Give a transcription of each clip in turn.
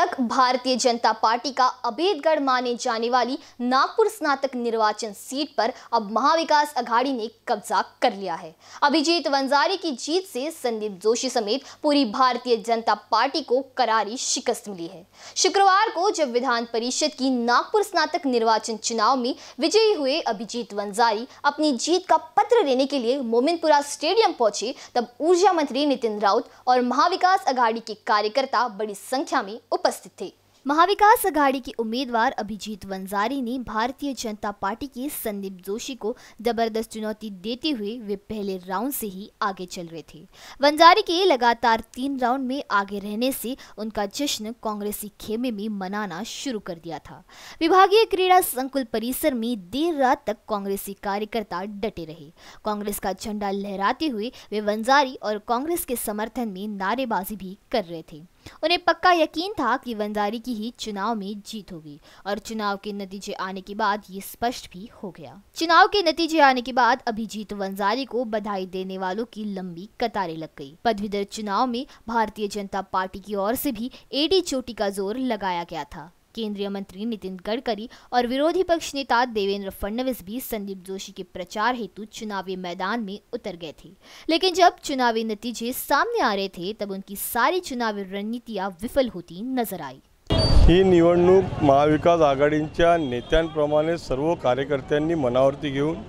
तक भारतीय जनता पार्टी का अबेदगढ़ माने जाने वाली नागपुर स्नातक निर्वाचन सीट पर अब महाविकास अघाड़ी ने कब्जा कर लिया है अभिजीत वंजारी की जीत से संदीप जोशी समेत पूरी भारतीय जनता पार्टी को करारी शिकस्त मिली है शुक्रवार को जब विधान परिषद की नागपुर स्नातक निर्वाचन चुनाव में विजयी हुए अभिजीत वंजारी अपनी जीत का पत्र लेने के लिए मोमिनपुरा स्टेडियम पहुंचे तब ऊर्जा मंत्री नितिन राउत और महाविकास अघाड़ी के कार्यकर्ता बड़ी संख्या में उपस्थित उपस्थित थे महाविकास अघाड़ी के उम्मीदवार अभिजीत वंजारी ने भारतीय जनता पार्टी के संदीप जोशी को जबरदस्त चुनौती देते हुए वे पहले राउंड से ही आगे चल रहे थे वंजारी के लगातार तीन राउंड में आगे रहने से उनका जश्न कांग्रेसी खेमे में मनाना शुरू कर दिया था विभागीय क्रीड़ा संकुल परिसर में देर रात तक कांग्रेसी कार्यकर्ता डटे रहे कांग्रेस का झंडा लहराते हुए वे वंजारी और कांग्रेस के समर्थन में नारेबाजी भी कर रहे थे उन्हें पक्का यकीन था कि वंजारी की ही चुनाव में जीत होगी और चुनाव के नतीजे आने के बाद ये स्पष्ट भी हो गया चुनाव के नतीजे आने के बाद अभिजीत वंजारी को बधाई देने वालों की लंबी कतारें लग गई पदवीधर चुनाव में भारतीय जनता पार्टी की ओर से भी एडी चोटी का जोर लगाया गया था केंद्रीय मंत्री नितिन गडकरी और विरोधी पक्ष नेता देवेंद्र फडणवीस भी संदीप जोशी के प्रचार हेतु चुनावी मैदान में उतर गए थे लेकिन जब चुनावी नतीजे सामने आ रहे थे तब उनकी सारी चुनावी रणनीतियां विफल होती नजर आई ही निवणूक महाविकास आघाड़ी नेत्यांप्रमाणे सर्व कार्यकर्त मनावरती घेन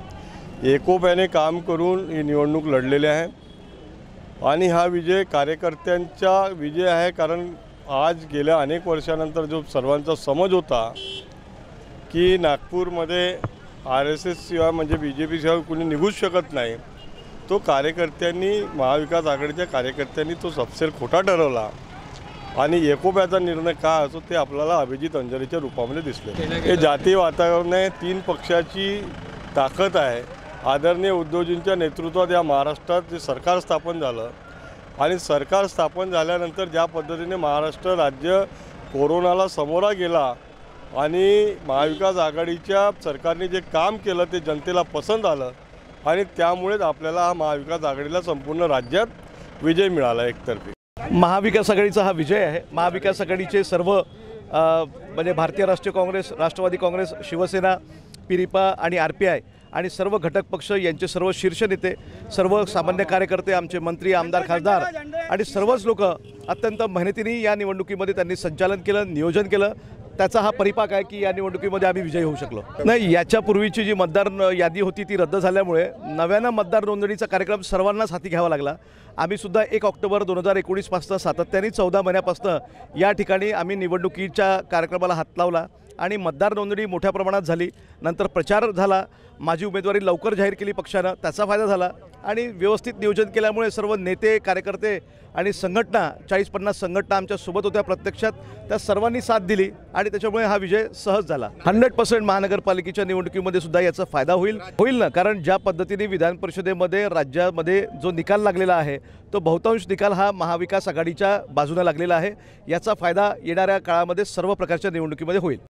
एकोप्याने काम करूँ ही निवणूक लढलेली आहे आणि हा विजय कार्यकर्त्या विजय है कारण आज गेल्या अनेक वर्षानंतर जो सर्वांचा समज होता की नागपूरमध्ये आर एस एसशिवाय म्हणजे बी जे पीशिवाय कुणी निघूच शकत नाही तो कार्यकर्त्यांनी महाविकास आघाडीच्या कार्यकर्त्यांनी तो सपसेल खोटा ठरवला आणि एकोप्याचा निर्णय का असो ते आपल्याला अभिजित अंजलीच्या रूपामध्ये दिसले हे जाती वातावरण आहे तीन पक्षाची ताकद आहे आदरणीय उद्योजींच्या नेतृत्वात या महाराष्ट्रात जे सरकार स्थापन झालं आणि सरकार स्थापन झाल्यानंतर ज्या पद्धतीने महाराष्ट्र राज्य कोरोनाला समोरा गेला आणि महाविकास आघाडीच्या सरकारने जे काम केलं ते जनतेला पसंत आलं आणि त्यामुळेच आपल्याला हा महाविकास आघाडीला संपूर्ण राज्यात विजय मिळाला एकतर्फे महाविकास आघाडीचा हा विजय आहे महाविकास आघाडीचे सर्व म्हणजे भारतीय राष्ट्रीय काँग्रेस राष्ट्रवादी काँग्रेस शिवसेना पिरिपा आणि आर पी आय आणि सर्व घटक पक्ष यांचे सर्व शीर्ष नेते सर्व सामान्य कार्यकर्ते आमचे मंत्री आमदार खासदार आणि सर्वच लोक अत्यंत मेहनतीने या निवडणुकीमध्ये त्यांनी संचालन केलं नियोजन केलं त्याचा हा परिपाक आहे की या निवडणुकीमध्ये आम्ही विजयी होऊ शकलो नाही याच्यापूर्वीची जी मतदार यादी होती ती रद्द झाल्यामुळे नव्यानं मतदार नोंदणीचा कार्यक्रम सर्वांनाच हाती घ्यावा लागला आम्हीसुद्धा एक ऑक्टोबर दोन हजार एकोणीसपासनं सातत्याने चौदा महिन्यापासनं या ठिकाणी आम्ही निवडणुकीच्या कार्यक्रमाला हात लावला आणि मतदार नोंदणी मोठ्या प्रमाणात झाली नंतर प्रचार झाला माझी उमेदवारी लवकर जाहीर केली पक्षानं त्याचा फायदा झाला आणि व्यवस्थित नियोजन केल्यामुळे सर्व नेते कार्यकर्ते आणि संघटना चाळीस पन्नास संघटना आमच्यासोबत होत्या प्रत्यक्षात त्या सर्वांनी साथ दिली आणि त्याच्यामुळे हा विजय सहज झाला हंड्रेड पर्सेंट महानगरपालिकेच्या निवडणुकीमध्ये सुद्धा याचा फायदा होईल होईल ना कारण ज्या पद्धतीने विधान परिषदेमध्ये राज्यामध्ये जो निकाल लागलेला आहे तो बहुतांश निकाल हा महाविकास आघाडीच्या बाजूला लागलेला आहे याचा फायदा येणाऱ्या काळामध्ये सर्व प्रकारच्या निवडणुकीमध्ये होईल